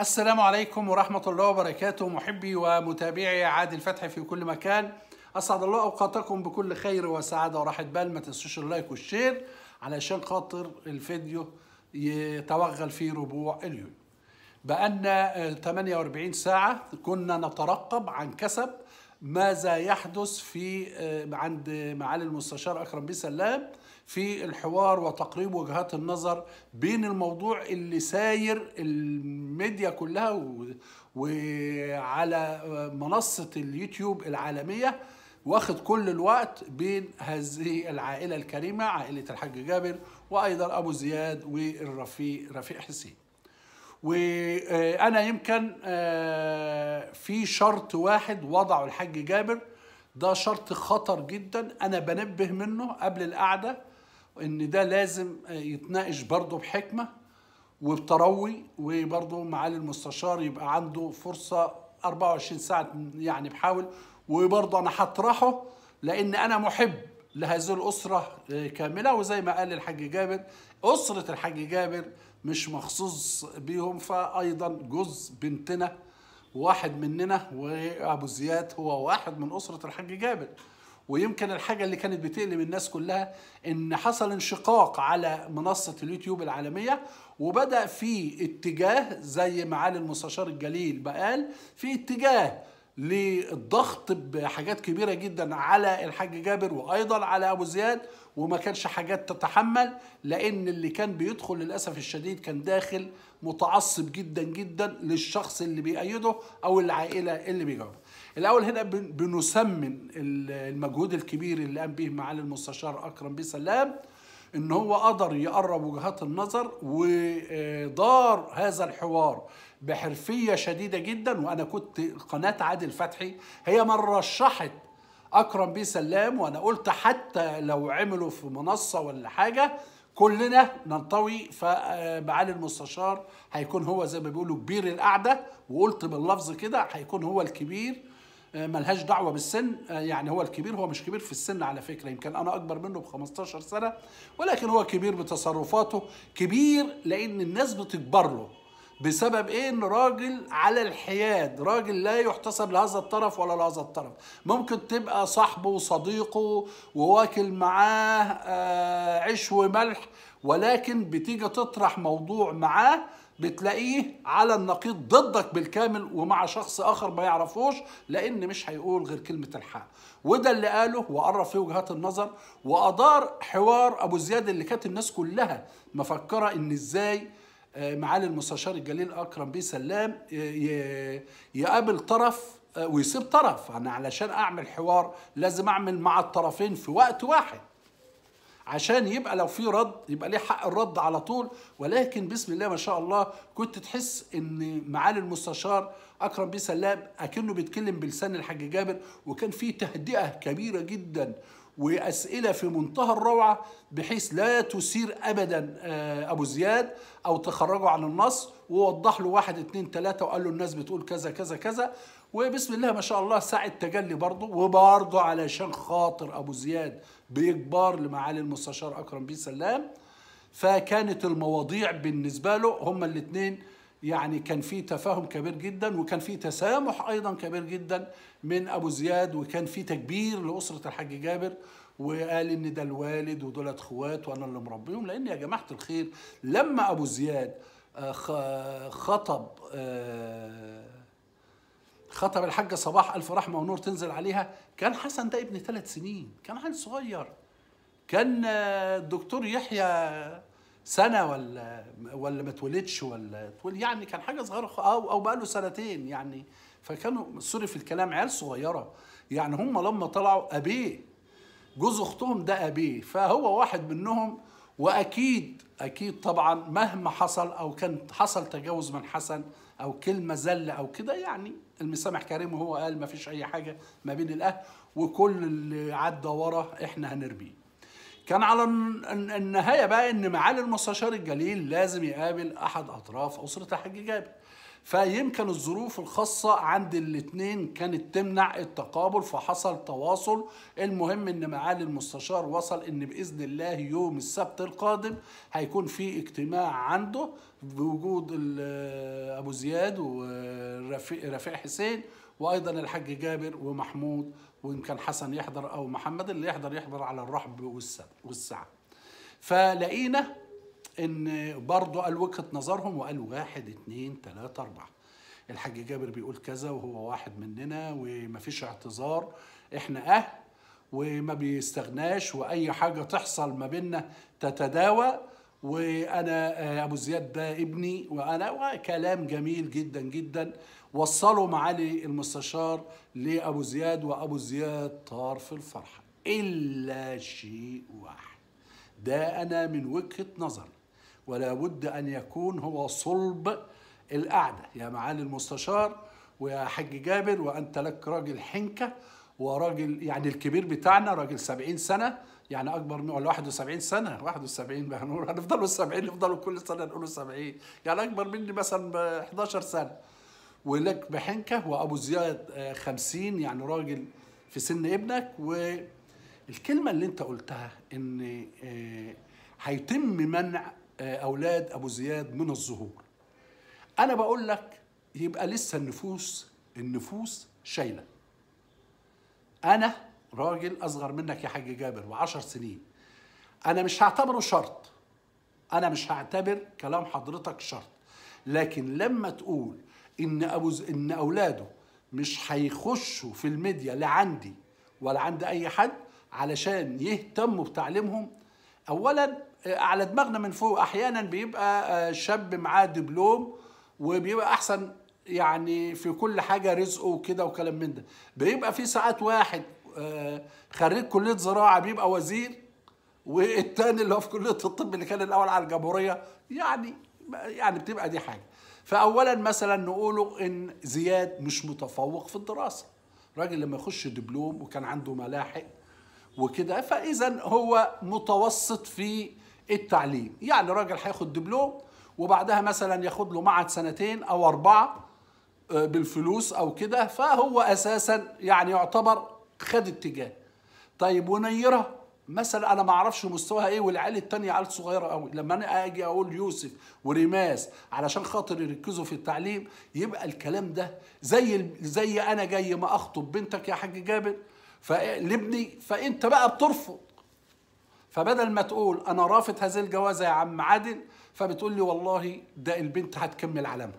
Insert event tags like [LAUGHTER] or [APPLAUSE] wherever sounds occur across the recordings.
السلام عليكم ورحمة الله وبركاته محبي ومتابعي عادل فتحي في كل مكان أسعد الله أوقاتكم بكل خير وسعادة وراحة بال ما تنسوش اللايك والشير علشان خاطر الفيديو يتوغل في ربوع اليوم بقالنا 48 ساعة كنا نترقب عن كسب ماذا يحدث في عند معالي المستشار أكرم بيه سلام في الحوار وتقريب وجهات النظر بين الموضوع اللي ساير الميديا كلها وعلى منصة اليوتيوب العالمية واخد كل الوقت بين هذه العائلة الكريمة عائلة الحاج جابر وأيضا أبو زياد والرفيق رفيق حسين وأنا يمكن آه، في شرط واحد وضعه الحاج جابر ده شرط خطر جدا أنا بنبه منه قبل القعدة ان ده لازم يتناقش برضه بحكمه وبتروي وبرضه معالي المستشار يبقى عنده فرصه 24 ساعه يعني بحاول وبرضه انا هطرحه لان انا محب لهذه الاسره كامله وزي ما قال الحاج جابر اسره الحاج جابر مش مخصوص بيهم فايضا جوز بنتنا واحد مننا وابو زياد هو واحد من اسره الحاج جابر ويمكن الحاجة اللي كانت بتقلب الناس كلها إن حصل انشقاق على منصة اليوتيوب العالمية وبدأ في اتجاه زي معالي المستشار الجليل بقال في اتجاه للضغط بحاجات كبيره جدا على الحاج جابر وايضا على ابو زياد وما كانش حاجات تتحمل لان اللي كان بيدخل للاسف الشديد كان داخل متعصب جدا جدا للشخص اللي بيأيده او العائله اللي بيجاوبه الاول هنا بنسمن المجهود الكبير اللي قام به معالي المستشار اكرم بيه سلام ان هو قدر يقرب وجهات النظر ودار هذا الحوار بحرفيه شديده جدا وانا كنت قناه عادل فتحي هي من رشحت اكرم بيه سلام وانا قلت حتى لو عملوا في منصه ولا حاجه كلنا ننطوي فمعالي المستشار هيكون هو زي ما بيقولوا كبير القعده وقلت باللفظ كده هيكون هو الكبير آه، ملهاش دعوه بالسن آه، يعني هو الكبير هو مش كبير في السن على فكره يمكن انا اكبر منه ب 15 سنه ولكن هو كبير بتصرفاته كبير لان الناس بتكبر له بسبب ايه ان راجل على الحياد راجل لا يحتسب لهذا الطرف ولا لهذا الطرف ممكن تبقى صاحبه وصديقه وواكل معاه آه، عيش وملح ولكن بتيجي تطرح موضوع معاه بتلاقيه على النقيض ضدك بالكامل ومع شخص اخر ما يعرفوش لان مش هيقول غير كلمه الحق وده اللي قاله وقرب فيه وجهات النظر وادار حوار ابو زياد اللي كانت الناس كلها مفكره ان ازاي آه، معالي المستشار الجليل اكرم بيه سلام آه، يقابل طرف آه، ويسيب طرف انا علشان اعمل حوار لازم اعمل مع الطرفين في وقت واحد عشان يبقى لو في رد يبقى ليه حق الرد على طول ولكن بسم الله ما شاء الله كنت تحس ان معالي المستشار اكرم بيه سلام اكنه بيتكلم بلسان الحاج جابر وكان في تهدئه كبيره جدا واسئله في منتهى الروعه بحيث لا تثير ابدا آه، ابو زياد او تخرجه عن النص ووضح له واحد اتنين تلاتة وقال له الناس بتقول كذا كذا كذا وبسم الله ما شاء الله ساعة تجلي برضه وبرضه علشان خاطر أبو زياد بيكبر لمعالي المستشار أكرم بيه سلام فكانت المواضيع بالنسبة له هما الاتنين يعني كان في تفاهم كبير جدا وكان في تسامح ايضا كبير جدا من ابو زياد وكان في تكبير لاسره الحاج جابر وقال ان ده الوالد ودول اخوات وانا اللي مربيهم لان يا جماعه الخير لما ابو زياد خطب آه، خطب الحاجة صباح ألف رحمة ونور تنزل عليها كان حسن ده ابن ثلاث سنين كان عيل صغير كان الدكتور آه، يحيى سنة ولا ولا ما اتولدش ولا يعني كان حاجة صغيرة أو أو بقى له سنتين يعني فكانوا سوري في الكلام عيال صغيرة يعني هم لما طلعوا أبيه جوز أختهم ده أبيه فهو واحد منهم وأكيد اكيد طبعا مهما حصل او كان حصل تجاوز من حسن او كلمه زل او كده يعني المسامح كريم وهو قال ما فيش اي حاجه ما بين الاهل وكل اللي عدى ورا احنا هنرميه كان على النهايه بقى ان معالي المستشار الجليل لازم يقابل احد اطراف اسره الحاج جابر فيمكن الظروف الخاصة عند الاتنين كانت تمنع التقابل فحصل تواصل المهم ان معالي المستشار وصل ان باذن الله يوم السبت القادم هيكون في اجتماع عنده بوجود آه، ابو زياد ورفيع حسين وايضا الحاج جابر ومحمود وان كان حسن يحضر او محمد اللي يحضر يحضر على الرحب والسعه فلقينا ان برضه قال وجهه نظرهم وقال واحد اتنين تلاته اربعه الحاج جابر بيقول كذا وهو واحد مننا ومفيش اعتذار احنا اهل وما بيستغناش واي حاجه تحصل ما بيننا تتداوى وانا آه، ابو زياد ده ابني وانا وكلام جميل جدا جدا وصلوا معالي المستشار لابو زياد وابو زياد طار في الفرحه الا شيء واحد ده انا من وجهه نظري ولا بد أن يكون هو صلب القعدة يا معالي المستشار ويا حاج جابر وأنت لك راجل حنكة وراجل يعني الكبير بتاعنا راجل 70 سنة يعني اكبر من ولا 71 سنه 71 بقى نقول هنفضلوا 70 نفضلوا كل سنه نقولوا 70 يعني اكبر مني مثلا ب 11 سنه ولك بحنكه وابو زياد 50 آه، يعني راجل في سن ابنك والكلمه اللي انت قلتها ان آه، هيتم منع آه، أولاد أبو زياد من الظهور أنا بقول لك يبقى لسه النفوس النفوس شايلة أنا راجل أصغر منك يا حاج جابر وعشر سنين أنا مش هعتبره شرط أنا مش هعتبر كلام حضرتك شرط لكن لما تقول إن أبو ز... إن أولاده مش هيخشوا في الميديا لا عندي ولا عند أي حد علشان يهتموا بتعليمهم اولا آه، على دماغنا من فوق احيانا بيبقى آه، شاب معاه دبلوم وبيبقى احسن يعني في كل حاجه رزقه وكده وكلام من ده بيبقى في ساعات واحد آه، خريج كليه زراعه بيبقى وزير والتاني اللي هو في كليه الطب اللي كان الاول على الجمهوريه يعني يعني بتبقى دي حاجه فاولا مثلا نقوله ان زياد مش متفوق في الدراسه راجل لما يخش دبلوم وكان عنده ملاحق وكده فاذا هو متوسط في التعليم يعني راجل هياخد دبلوم وبعدها مثلا ياخد له معهد سنتين او اربعه آه، بالفلوس او كده فهو اساسا يعني يعتبر خد اتجاه طيب ونيره مثلا انا ما اعرفش مستواها ايه والعيال الثانيه عيال صغيره قوي لما انا اجي اقول يوسف وريماس علشان خاطر يركزوا في التعليم يبقى الكلام ده زي زي انا جاي ما اخطب بنتك يا حاج جابر فنبني فانت بقى بترفض فبدل ما تقول انا رافض هذه الجوازه يا عم عادل فبتقول لي والله ده البنت هتكمل علامها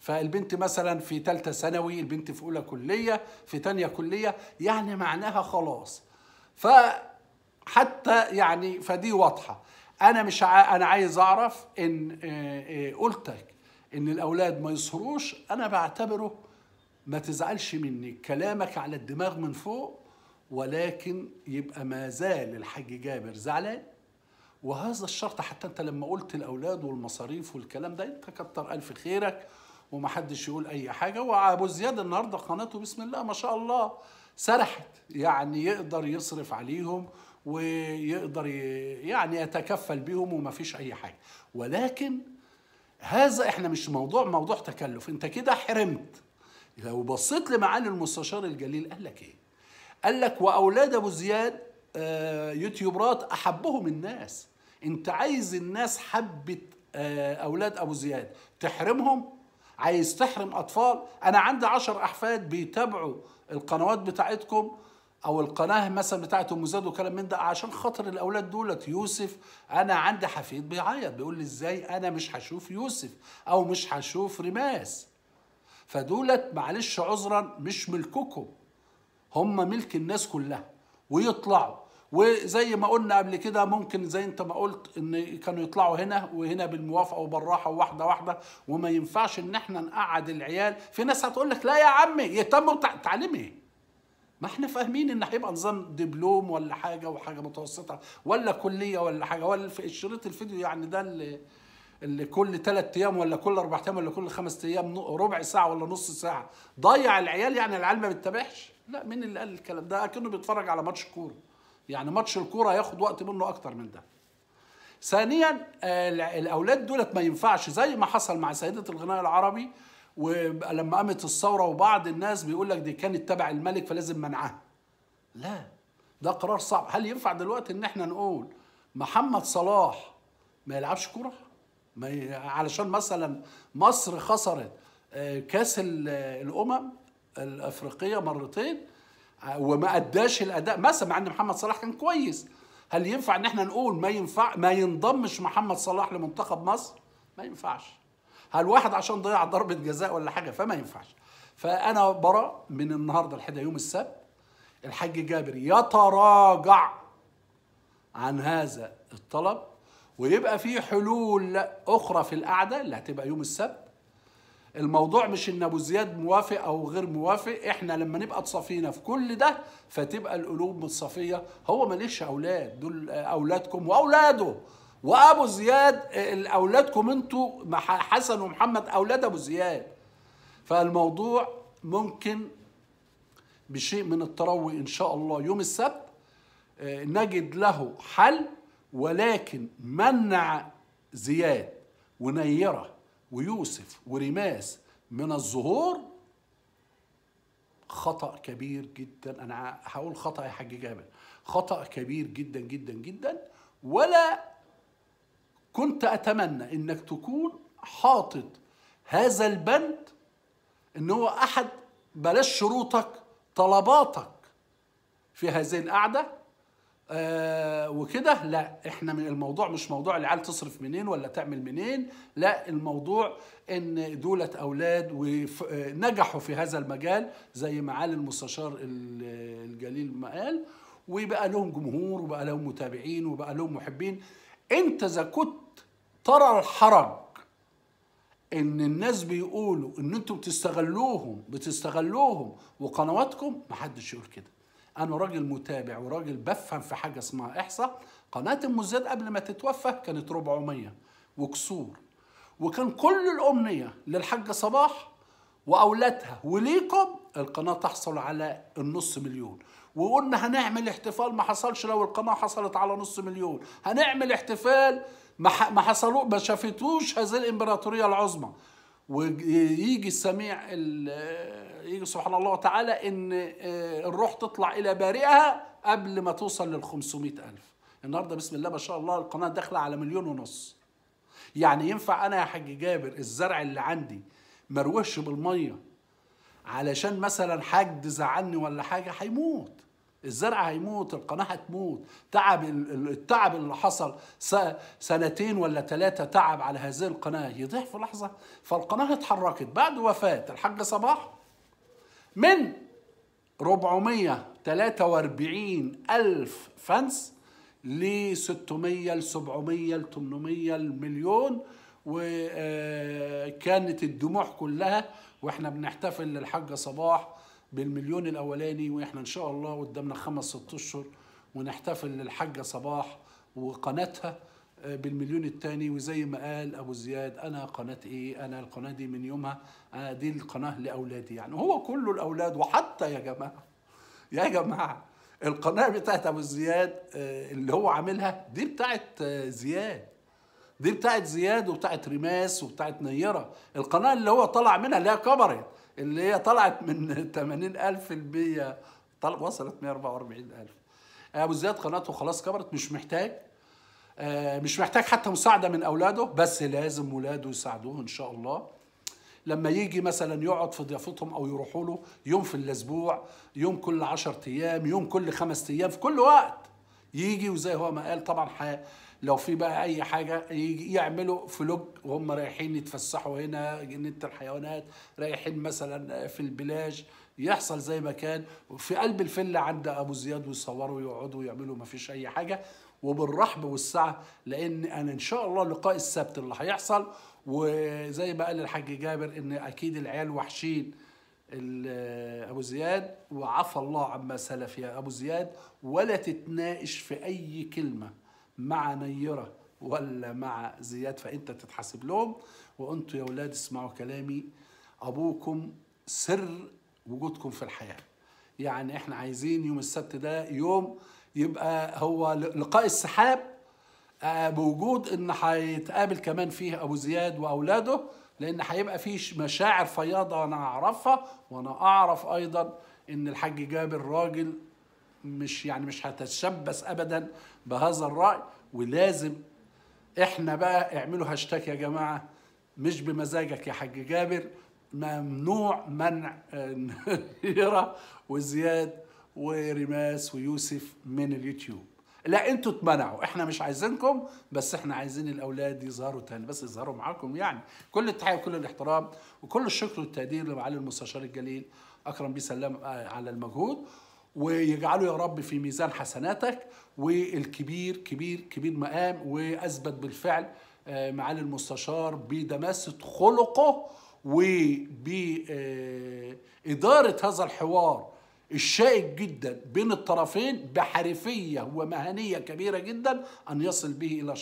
فالبنت مثلا في ثالثه ثانوي البنت في اولى كليه في ثانيه كليه يعني معناها خلاص ف حتى يعني فدي واضحه انا مش ع... انا عايز اعرف ان آه، آه، قلتك ان الاولاد ما يسهروش انا بعتبره ما تزعلش مني كلامك على الدماغ من فوق ولكن يبقى ما زال الحاج جابر زعلان وهذا الشرط حتى انت لما قلت الاولاد والمصاريف والكلام ده انت كتر الف خيرك ومحدش يقول اي حاجه وابو زياد النهارده قناته بسم الله ما شاء الله سرحت يعني يقدر يصرف عليهم ويقدر يعني يتكفل بيهم فيش اي حاجه ولكن هذا احنا مش موضوع موضوع تكلف انت كده حرمت لو بصيت لمعالي المستشار الجليل قال لك ايه قال لك واولاد ابو زياد آه، يوتيوبرات احبهم الناس انت عايز الناس حبت آه، اولاد ابو زياد تحرمهم عايز تحرم اطفال انا عندي عشر احفاد بيتابعوا القنوات بتاعتكم او القناه مثلا بتاعت ام زياد وكلام من ده عشان خاطر الاولاد دولت يوسف انا عندي حفيد بيعيط بيقول لي ازاي انا مش هشوف يوسف او مش هشوف رماس فدولت معلش عذرا مش ملككم هم ملك الناس كلها ويطلعوا وزي ما قلنا قبل كده ممكن زي انت ما قلت ان كانوا يطلعوا هنا وهنا بالموافقه وبالراحه وواحده واحده وما ينفعش ان احنا نقعد العيال في ناس هتقول لك لا يا عمي يهتموا تعليم ايه ما احنا فاهمين ان هيبقى نظام دبلوم ولا حاجه وحاجه متوسطه ولا كليه ولا حاجه ولا الشريط الفيديو يعني ده اللي اللي كل ثلاث ايام ولا كل اربع ايام ولا كل خمس ايام ربع ساعه ولا نص ساعه ضيع العيال يعني العيال ما بتتابعش لا مين اللي قال الكلام ده اكنه بيتفرج على ماتش كوره يعني ماتش الكوره هياخد وقت منه اكتر من ده ثانيا الاولاد دولت ما ينفعش زي ما حصل مع سيده الغناء العربي ولما قامت الثوره وبعض الناس بيقول لك دي كانت تبع الملك فلازم منعها لا ده قرار صعب هل ينفع دلوقتي ان احنا نقول محمد صلاح ما يلعبش كوره علشان مثلا مصر خسرت آه، كاس الامم الافريقيه مرتين آه، وما اداش الاداء مثلا مع ان محمد صلاح كان كويس هل ينفع ان احنا نقول ما ينفع ما ينضمش محمد صلاح لمنتخب مصر ما ينفعش هل واحد عشان ضيع ضربه جزاء ولا حاجه فما ينفعش فانا براء من النهارده لحد يوم السبت الحاج جابر يتراجع عن هذا الطلب ويبقى في حلول اخرى في القعده اللي هتبقى يوم السبت الموضوع مش ان ابو زياد موافق او غير موافق احنا لما نبقى تصفينا في كل ده فتبقى القلوب متصفيه هو ماليش اولاد دول اولادكم واولاده وابو زياد اولادكم انتوا حسن ومحمد اولاد ابو زياد فالموضوع ممكن بشيء من التروي ان شاء الله يوم السبت آه، نجد له حل ولكن منع زياد ونيرة ويوسف ورماس من الظهور خطأ كبير جدا أنا هقول خطأ يا حاج جابر خطأ كبير جدا جدا جدا ولا كنت أتمنى إنك تكون حاطط هذا البند إن هو أحد بلاش شروطك طلباتك في هذه القعدة آه، وكده لا احنا من الموضوع مش موضوع العيال تصرف منين ولا تعمل منين لا الموضوع ان دولة اولاد ونجحوا آه، في هذا المجال زي معالي المستشار الجليل ما قال وبقى لهم جمهور وبقى لهم متابعين وبقى لهم محبين انت اذا كنت ترى الحرج ان الناس بيقولوا ان انتوا بتستغلوهم بتستغلوهم وقنواتكم محدش يقول كده انا راجل متابع وراجل بفهم في حاجه اسمها احصاء قناه زياد قبل ما تتوفى كانت 400 وكسور وكان كل الامنيه للحاجه صباح واولادها وليكم القناه تحصل على النص مليون وقلنا هنعمل احتفال ما حصلش لو القناه حصلت على نص مليون هنعمل احتفال ما حصلوش ما شافتوش هذه الامبراطوريه العظمى ويجي السميع يجي سبحان الله تعالى ان آه، الروح تطلع الى بارئها قبل ما توصل لل 500000 النهارده بسم الله ما شاء الله القناه داخله على مليون ونص يعني ينفع انا يا حاج جابر الزرع اللي عندي مروحش بالميه علشان مثلا حد زعلني ولا حاجه هيموت الزرع هيموت القناة هتموت تعب التعب اللي حصل سنتين ولا ثلاثة تعب على هذه القناة يضيع في لحظة فالقناة اتحركت بعد وفاة الحاج صباح من 443 ألف فنس ل 600 ل 700 ل 800 المليون وكانت آه، الدموع كلها واحنا بنحتفل للحاج صباح بالمليون الاولاني واحنا ان شاء الله قدامنا خمس ست اشهر ونحتفل للحاجه صباح وقناتها آه، بالمليون الثاني وزي ما قال ابو زياد انا قناه ايه انا القناه دي من يومها انا دي القناه لاولادي يعني هو كله الاولاد وحتى يا جماعه يا جماعه القناه بتاعت ابو زياد آه، اللي هو عاملها دي بتاعت آه، زياد دي بتاعت زياد وبتاعت رماس وبتاعت نيره القناه اللي هو طلع منها اللي هي كبرت اللي هي طلعت من 80000 ل طلع وصلت 144000 ابو زياد قناته خلاص كبرت مش محتاج آه، مش محتاج حتى مساعده من اولاده بس لازم ولاده يساعدوه ان شاء الله لما يجي مثلا يقعد في ضيافتهم او يروحوا له يوم في الاسبوع يوم كل 10 ايام يوم كل خمس ايام في كل وقت يجي وزي هو ما قال طبعا لو في بقى اي حاجه يعملوا فلوج وهم رايحين يتفسحوا هنا جنينه الحيوانات رايحين مثلا في البلاج يحصل زي ما كان في قلب الفيلا عند ابو زياد ويصوروا ويقعدوا ويعملوا ما فيش اي حاجه وبالرحب والسعه لان انا ان شاء الله لقاء السبت اللي هيحصل وزي ما قال الحاج جابر ان اكيد العيال وحشين ابو زياد وعفى الله عما سلف يا ابو زياد ولا تتناقش في اي كلمه مع نيرة ولا مع زياد فأنت تتحاسب لهم وأنتوا يا أولاد اسمعوا كلامي أبوكم سر وجودكم في الحياة يعني احنا عايزين يوم السبت ده يوم يبقى هو لقاء السحاب آه، بوجود ان هيتقابل كمان فيه ابو زياد واولاده لان هيبقى فيه مشاعر فياضه انا اعرفها وانا اعرف ايضا ان الحاج جابر راجل مش يعني مش هتتشبث ابدا بهذا الراي ولازم احنا بقى اعملوا هاشتاج يا جماعه مش بمزاجك يا حاج جابر ممنوع منع نيره [LAUGHS] وزياد ورماس ويوسف من اليوتيوب لا انتوا اتمنعوا احنا مش عايزينكم بس احنا عايزين الاولاد يظهروا تاني بس يظهروا معاكم يعني كل التحيه وكل الاحترام وكل الشكر والتقدير لمعالي المستشار الجليل اكرم بيه سلام آه، على المجهود ويجعله يا رب في ميزان حسناتك والكبير كبير كبير مقام واثبت بالفعل آه، معالي المستشار بدماسه خلقه وباداره هذا الحوار الشائك جدا بين الطرفين بحرفيه ومهنيه كبيره جدا ان يصل به الى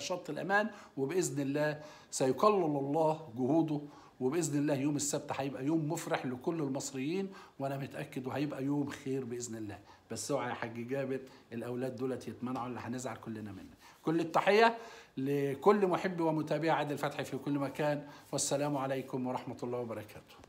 شط الامان وباذن الله سيكلل الله جهوده وباذن الله يوم السبت هيبقى يوم مفرح لكل المصريين وانا متاكد وهيبقى يوم خير باذن الله بس اوعى يا حاج جابر الاولاد دولت يتمنعوا اللي هنزعل كلنا منه كل التحيه لكل محب ومتابعي عادل فتحي في كل مكان والسلام عليكم ورحمه الله وبركاته